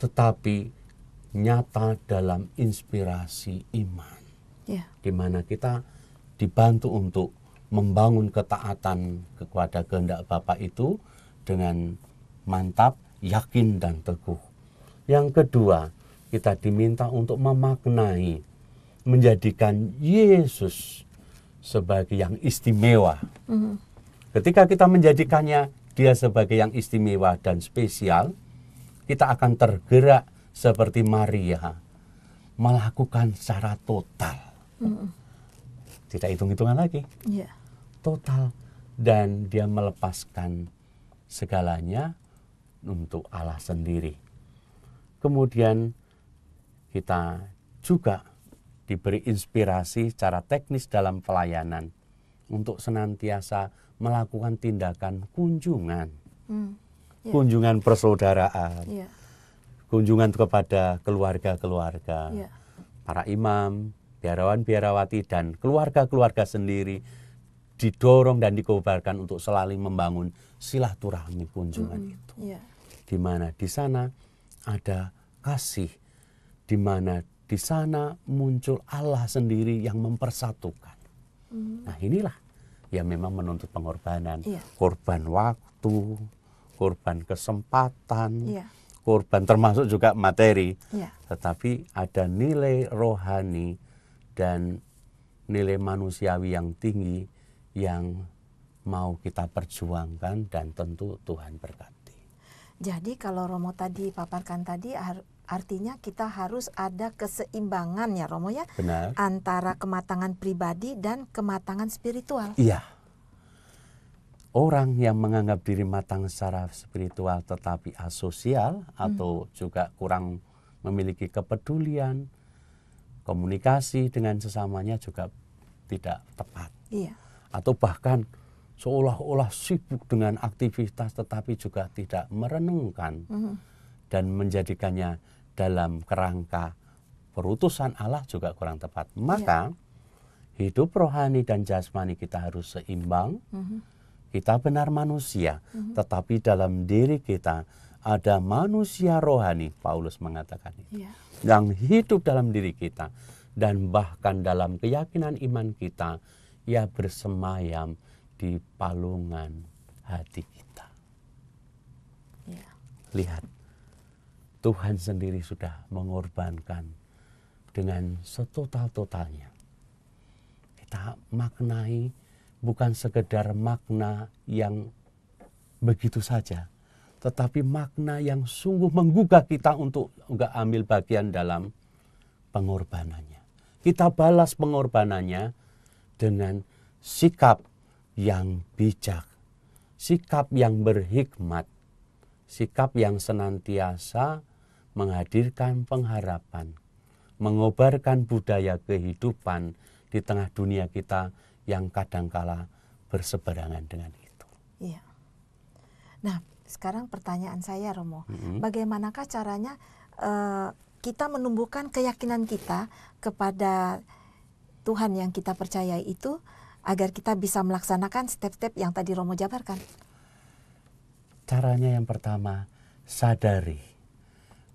tetapi nyata dalam inspirasi iman. Yeah. Di mana kita dibantu untuk membangun ketaatan kepada kehendak Bapa itu dengan mantap, yakin dan teguh. Yang kedua, kita diminta untuk memaknai menjadikan Yesus sebagai yang istimewa. Mm-hmm. Ketika kita menjadikannya dia sebagai yang istimewa dan spesial, kita akan tergerak seperti Maria melakukan secara total. Mm-hmm. Tidak hitung-hitungan lagi. Yeah. Total dan dia melepaskan segalanya untuk Allah sendiri. Kemudian kita juga diberi inspirasi cara teknis dalam pelayanan untuk senantiasa melakukan tindakan kunjungan, hmm. yeah. kunjungan persaudaraan, yeah. kunjungan kepada keluarga-keluarga, yeah. para imam, biarawan-biarawati dan keluarga-keluarga sendiri didorong dan dikobarkan untuk selalu membangun silaturahmi kunjungan hmm. itu. Yeah. Di mana di sana ada kasih, di mana di sana muncul Allah sendiri yang mempersatukan. Hmm. Nah inilah yang memang menuntut pengorbanan, yeah. korban waktu, korban kesempatan, yeah. korban termasuk juga materi, yeah. tetapi ada nilai rohani dan nilai manusiawi yang tinggi yang mau kita perjuangkan dan tentu Tuhan berkati. Jadi kalau Romo tadi paparkan tadi Artinya kita harus ada keseimbangan ya Romo ya Benar. antara kematangan pribadi dan kematangan spiritual. Iya. Orang yang menganggap diri matang secara spiritual tetapi asosial hmm. atau juga kurang memiliki kepedulian, komunikasi dengan sesamanya juga tidak tepat. Iya. Atau bahkan seolah-olah sibuk dengan aktivitas tetapi juga tidak merenungkan -hmm. dan menjadikannya dalam kerangka perutusan Allah juga kurang tepat. Iya. Maka ya. hidup rohani dan jasmani kita harus seimbang. Mm -hmm. Kita benar manusia, mm -hmm. tetapi dalam diri kita ada manusia rohani. Paulus mengatakan itu. Ya. Yang hidup dalam diri kita dan bahkan dalam keyakinan iman kita ia bersemayam di palungan hati kita. Ya. Lihat Tuhan sendiri sudah mengorbankan dengan setotal-totalnya. Kita maknai bukan sekedar makna yang begitu saja, tetapi makna yang sungguh menggugah kita untuk enggak ambil bagian dalam pengorbanannya. Kita balas pengorbanannya dengan sikap yang bijak, sikap yang berhikmat, sikap yang senantiasa menghadirkan pengharapan, mengobarkan budaya kehidupan di tengah dunia kita yang kadangkala berseberangan dengan itu. Iya. Nah, sekarang pertanyaan saya Romo, mm-hmm. bagaimanakah caranya uh, kita menumbuhkan keyakinan kita kepada Tuhan yang kita percaya itu agar kita bisa melaksanakan step-step yang tadi Romo jabarkan? Caranya yang pertama, sadari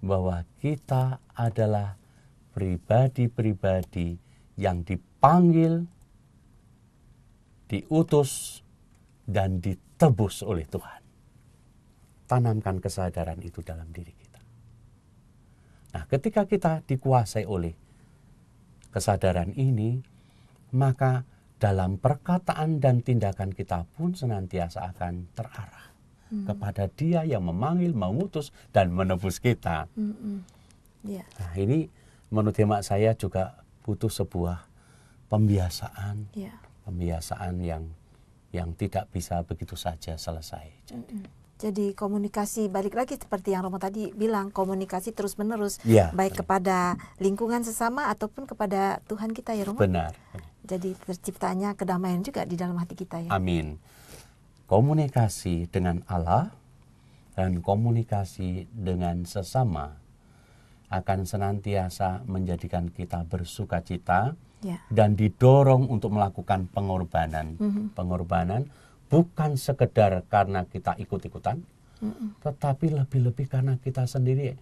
bahwa kita adalah pribadi-pribadi yang dipanggil, diutus, dan ditebus oleh Tuhan. Tanamkan kesadaran itu dalam diri kita. Nah, ketika kita dikuasai oleh kesadaran ini, maka dalam perkataan dan tindakan kita pun senantiasa akan terarah kepada Dia yang memanggil, mengutus dan menebus kita. Hmm. Yeah. Nah, ini menurut hemat saya juga butuh sebuah pembiasaan, yeah. pembiasaan yang yang tidak bisa begitu saja selesai. Jadi. -hmm. Jadi komunikasi balik lagi seperti yang Romo tadi bilang komunikasi terus menerus ya, baik kepada lingkungan sesama ataupun kepada Tuhan kita ya Romo. Benar. Jadi terciptanya kedamaian juga di dalam hati kita ya. Amin komunikasi dengan Allah dan komunikasi dengan sesama akan senantiasa menjadikan kita bersuka cita ya. dan didorong untuk melakukan pengorbanan. Mm -hmm. Pengorbanan bukan sekedar karena kita ikut-ikutan, mm -hmm. tetapi lebih-lebih karena kita sendiri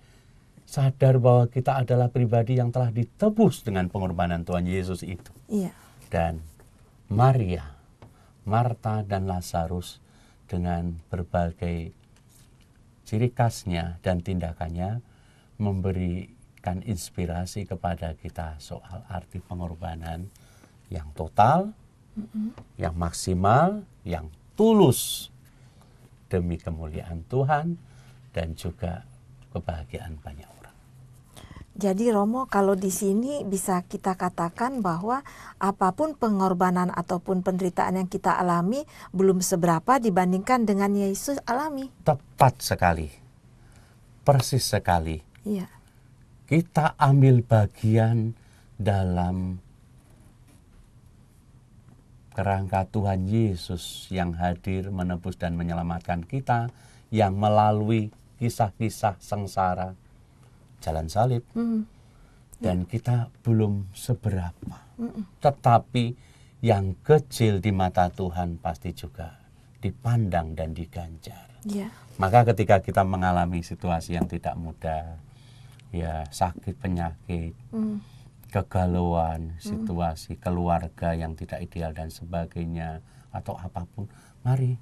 sadar bahwa kita adalah pribadi yang telah ditebus dengan pengorbanan Tuhan Yesus itu. Ya. Dan Maria Marta dan Lazarus dengan berbagai ciri khasnya dan tindakannya memberikan inspirasi kepada kita soal arti pengorbanan yang total, mm -hmm. yang maksimal, yang tulus demi kemuliaan Tuhan dan juga kebahagiaan banyak jadi Romo, kalau di sini bisa kita katakan bahwa apapun pengorbanan ataupun penderitaan yang kita alami belum seberapa dibandingkan dengan Yesus alami. Tepat sekali. Persis sekali. Iya. Kita ambil bagian dalam kerangka Tuhan Yesus yang hadir menebus dan menyelamatkan kita yang melalui kisah-kisah sengsara Jalan Salib mm. dan mm. kita belum seberapa mm. tetapi yang kecil di mata Tuhan pasti juga dipandang dan diganjar yeah. maka ketika kita mengalami situasi yang tidak mudah ya sakit penyakit mm. kegalauan hmm. situasi mm. keluarga yang tidak ideal dan sebagainya atau apapun mari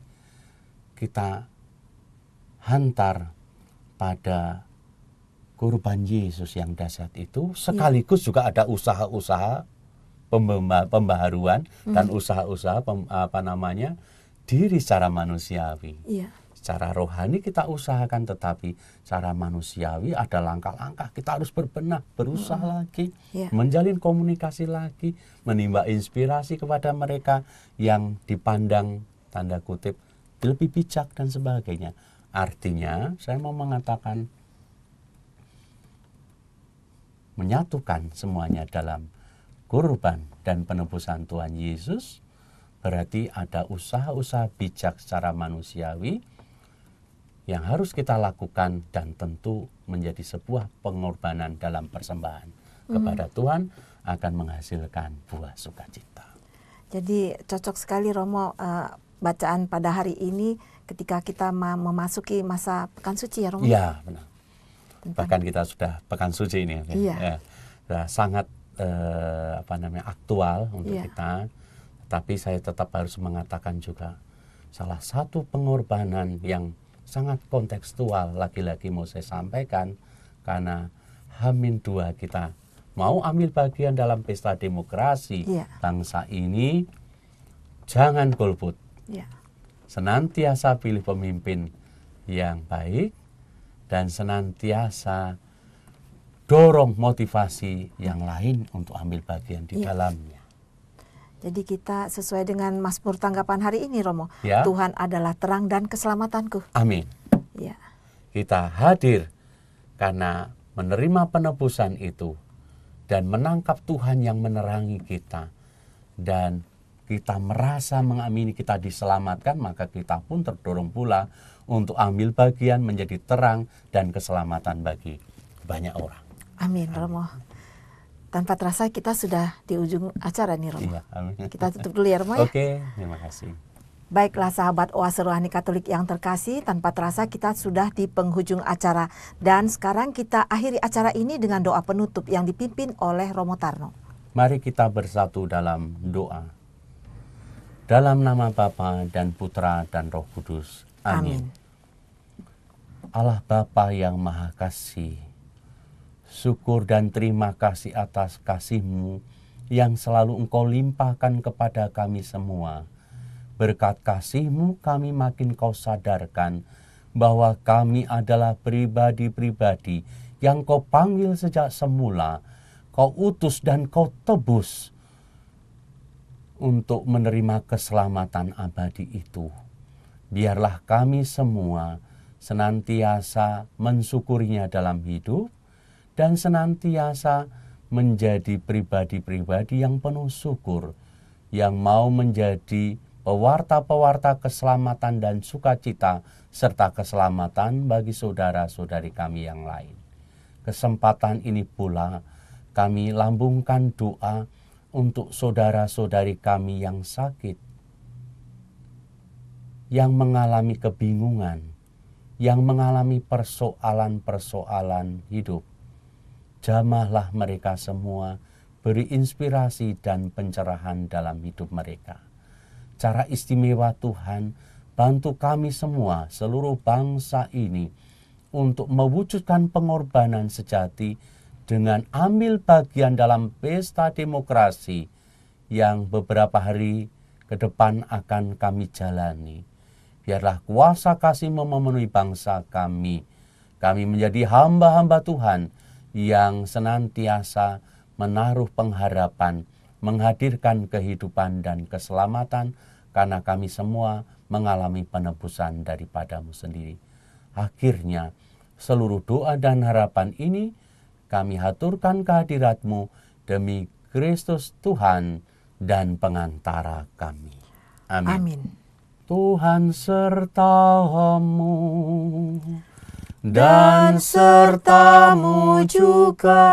kita hantar pada korban Yesus yang dahsyat itu iya. sekaligus juga ada usaha-usaha pembaharuan hmm. dan usaha-usaha apa namanya diri secara manusiawi. Yeah. Secara rohani kita usahakan tetapi secara manusiawi ada langkah-langkah kita harus berbenah, berusaha hmm. lagi, yeah. menjalin komunikasi lagi, menimba inspirasi kepada mereka yang dipandang tanda kutip lebih bijak dan sebagainya. Artinya, saya mau mengatakan menyatukan semuanya dalam kurban dan penebusan Tuhan Yesus, berarti ada usaha-usaha bijak secara manusiawi yang harus kita lakukan dan tentu menjadi sebuah pengorbanan dalam persembahan hmm kepada Tuhan akan menghasilkan buah sukacita. Jadi cocok sekali Romo uh, bacaan pada hari ini ketika kita memasuki masa pekan suci ya Romo. Iya, benar. Iya. bahkan kita sudah pekan suci ini ya, iya. ya sudah ya, sangat eh, apa namanya aktual untuk iya. kita tapi saya tetap harus mengatakan juga salah satu pengorbanan yang sangat kontekstual lagi-lagi mau saya sampaikan karena Hamin dua kita mau ambil bagian dalam pesta demokrasi iya. bangsa ini jangan golput iya. senantiasa pilih pemimpin yang baik dan senantiasa dorong motivasi yang lain untuk ambil bagian di ya. dalamnya. Jadi kita sesuai dengan Mas Pur tanggapan hari ini Romo, ya. Tuhan adalah terang dan keselamatanku. Amin. Ya. Kita hadir karena menerima penebusan itu dan menangkap Tuhan yang menerangi kita dan kita merasa mengamini kita diselamatkan maka kita pun terdorong pula untuk ambil bagian menjadi terang dan keselamatan bagi banyak orang. Amin, amin. Romo. Tanpa terasa kita sudah di ujung acara nih Romo. Iya, amin. Kita tutup dulu ya Romo ya. Oke, terima kasih. Baiklah sahabat Oase Rohani Katolik yang terkasih, tanpa terasa kita sudah di penghujung acara. Dan sekarang kita akhiri acara ini dengan doa penutup yang dipimpin oleh Romo Tarno. Mari kita bersatu dalam doa. Dalam nama Bapa dan Putra dan Roh Kudus. Amin. Amin. Allah Bapa yang Maha Kasih, syukur dan terima kasih atas kasihMu yang selalu Engkau limpahkan kepada kami semua. Berkat kasihMu kami makin Kau sadarkan bahwa kami adalah pribadi-pribadi yang Kau panggil sejak semula, Kau utus dan Kau tebus untuk menerima keselamatan abadi itu. Biarlah kami semua senantiasa mensyukurinya dalam hidup, dan senantiasa menjadi pribadi-pribadi yang penuh syukur, yang mau menjadi pewarta-pewarta keselamatan dan sukacita, serta keselamatan bagi saudara-saudari kami yang lain. Kesempatan ini pula kami lambungkan doa untuk saudara-saudari kami yang sakit, yang mengalami kebingungan, yang mengalami persoalan-persoalan hidup. Jamahlah mereka semua, beri inspirasi dan pencerahan dalam hidup mereka. Cara istimewa Tuhan, bantu kami semua, seluruh bangsa ini, untuk mewujudkan pengorbanan sejati dengan ambil bagian dalam pesta demokrasi yang beberapa hari ke depan akan kami jalani biarlah kuasa kasih-Mu memenuhi bangsa kami. Kami menjadi hamba-hamba Tuhan yang senantiasa menaruh pengharapan, menghadirkan kehidupan dan keselamatan karena kami semua mengalami penebusan daripadamu sendiri. Akhirnya, seluruh doa dan harapan ini kami haturkan kehadiratmu demi Kristus Tuhan dan pengantara kami. Amin. Amin. Tuhan sertamu dan sertamu juga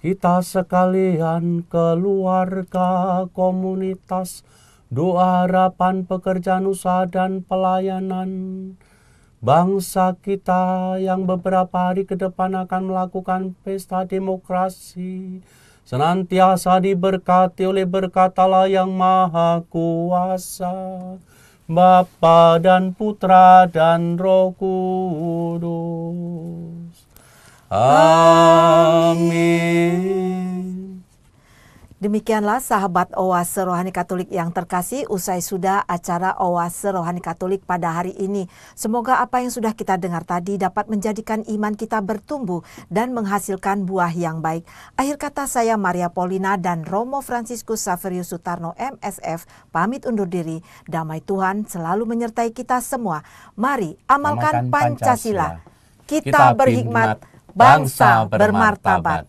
kita sekalian keluarga komunitas doa harapan pekerjaan usaha dan pelayanan bangsa kita yang beberapa hari ke depan akan melakukan pesta demokrasi senantiasa diberkati oleh berkatalah yang maha kuasa Bapa dan Putra dan Roh Kudus. Amin. Demikianlah sahabat Oase Rohani Katolik yang terkasih usai sudah acara Oase Rohani Katolik pada hari ini. Semoga apa yang sudah kita dengar tadi dapat menjadikan iman kita bertumbuh dan menghasilkan buah yang baik. Akhir kata saya Maria Polina dan Romo Fransiskus Saverius Sutarno MSF pamit undur diri. Damai Tuhan selalu menyertai kita semua. Mari amalkan Pancasila. kita berhikmat, bangsa bermartabat.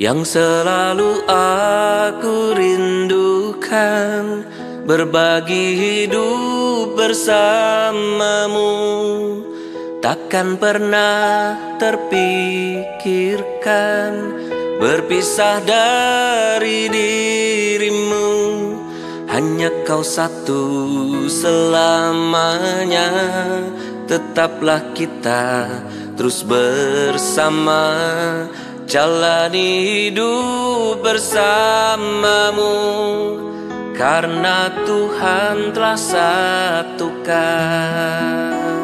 yang selalu aku rindukan berbagi hidup bersamamu takkan pernah terpikirkan berpisah dari dirimu hanya kau satu selamanya tetaplah kita terus bersama jalani hidup bersamamu karena Tuhan telah satukan.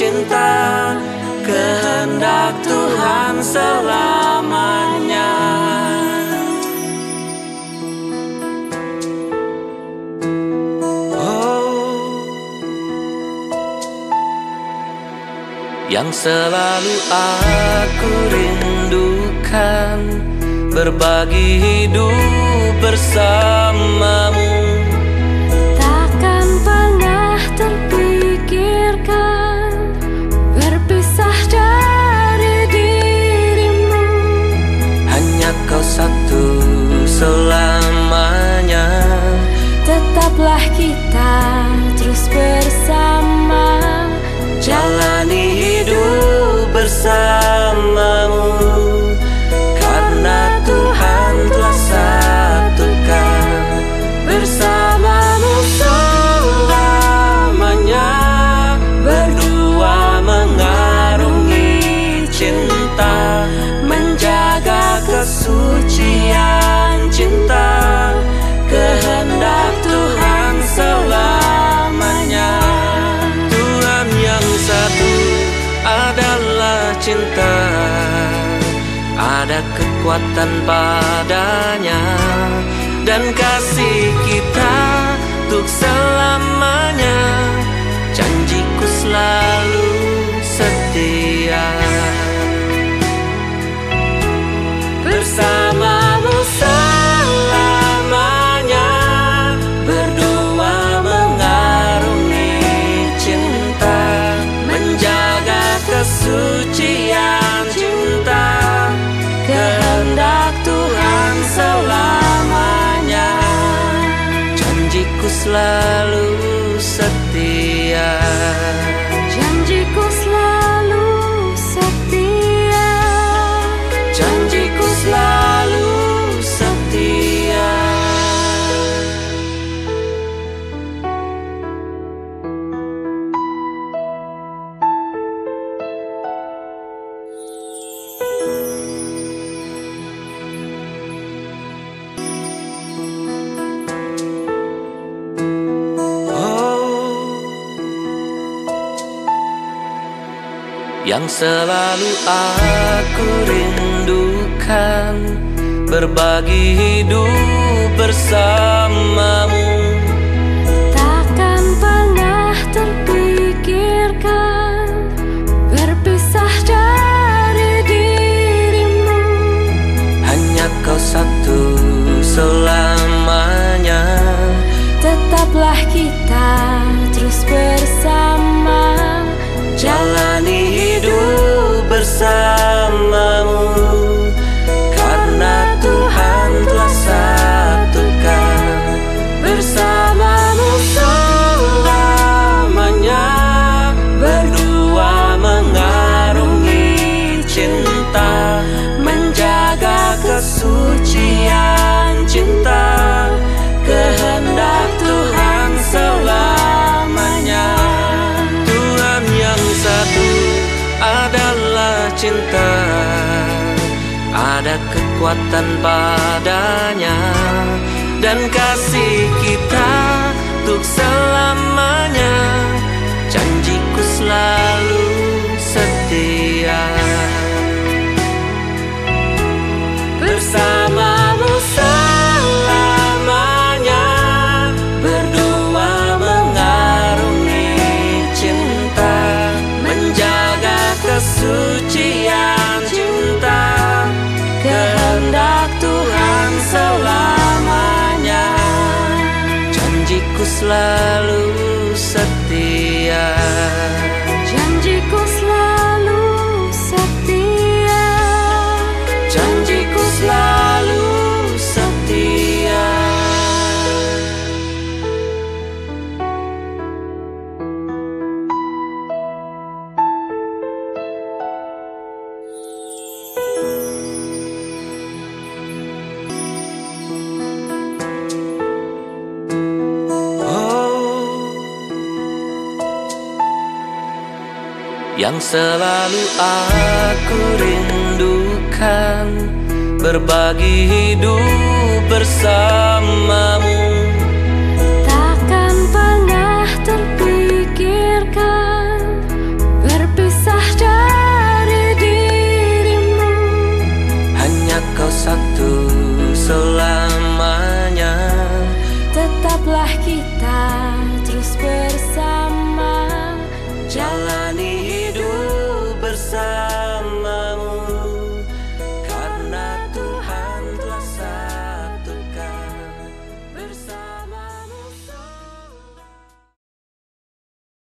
cinta kehendak Tuhan selamanya oh. Yang selalu aku rindukan Berbagi hidup bersamamu satu selamanya Tetaplah kita terus bersama Jalani hidup bersama kekuatan padanya dan kasih kita untuk selamanya janjiku selalu setia bersama Selalu aku rindukan Berbagi hidup bersamamu Takkan pernah terpikirkan Berpisah dari dirimu Hanya kau satu selalu side cinta Ada kekuatan padanya Dan kasih kita Untuk selamanya Janjiku selalu setia Bersama Yang selalu aku rindukan Berbagi hidup bersamamu